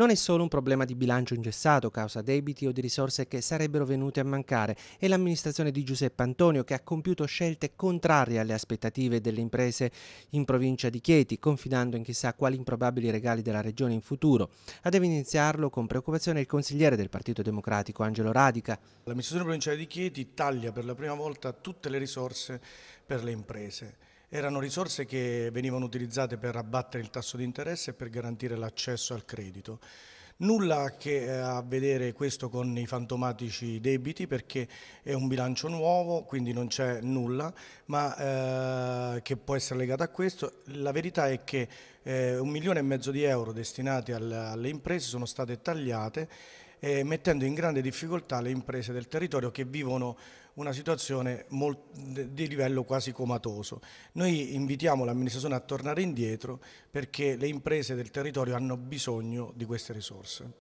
Non è solo un problema di bilancio ingessato, causa debiti o di risorse che sarebbero venute a mancare, è l'amministrazione di Giuseppe Antonio che ha compiuto scelte contrarie alle aspettative delle imprese in provincia di Chieti, confidando in chissà quali improbabili regali della regione in futuro. Ad evidenziarlo con preoccupazione il consigliere del Partito Democratico Angelo Radica. L'amministrazione provinciale di Chieti taglia per la prima volta tutte le risorse per le imprese erano risorse che venivano utilizzate per abbattere il tasso di interesse e per garantire l'accesso al credito. Nulla a che eh, a vedere questo con i fantomatici debiti perché è un bilancio nuovo, quindi non c'è nulla, ma eh, che può essere legato a questo. La verità è che eh, un milione e mezzo di euro destinati al, alle imprese sono state tagliate eh, mettendo in grande difficoltà le imprese del territorio che vivono una situazione di livello quasi comatoso. Noi invitiamo l'amministrazione a tornare indietro perché le imprese del territorio hanno bisogno di queste risorse.